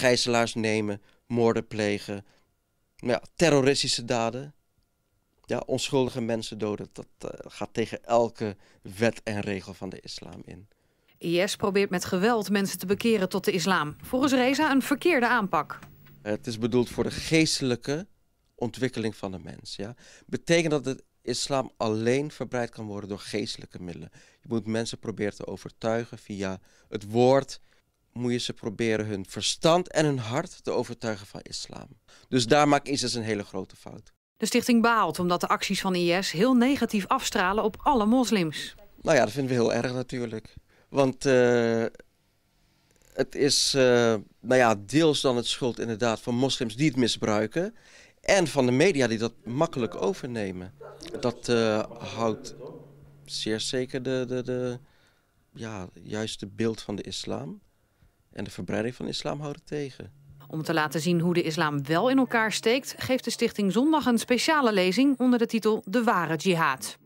gijzelaars nemen, moorden plegen, ja, terroristische daden. Ja, onschuldige mensen doden, dat eh, gaat tegen elke wet en regel van de islam in. IS probeert met geweld mensen te bekeren tot de islam. Volgens Reza een verkeerde aanpak. Het is bedoeld voor de geestelijke ontwikkeling van de mens. Ja? Betekent dat de islam alleen verbreid kan worden door geestelijke middelen. Je moet mensen proberen te overtuigen via het woord moet je ze proberen hun verstand en hun hart te overtuigen van islam. Dus daar maakt ISIS een hele grote fout. De stichting baalt omdat de acties van IS heel negatief afstralen op alle moslims. Nou ja, dat vinden we heel erg natuurlijk. Want eh, het is eh, nou ja, deels dan het schuld inderdaad van moslims die het misbruiken. En van de media die dat makkelijk overnemen. Dat eh, houdt zeer zeker de, de, de, ja, juiste beeld van de islam en de verbreiding van islam houden tegen. Om te laten zien hoe de islam wel in elkaar steekt, geeft de Stichting Zondag een speciale lezing onder de titel De Ware Jihad.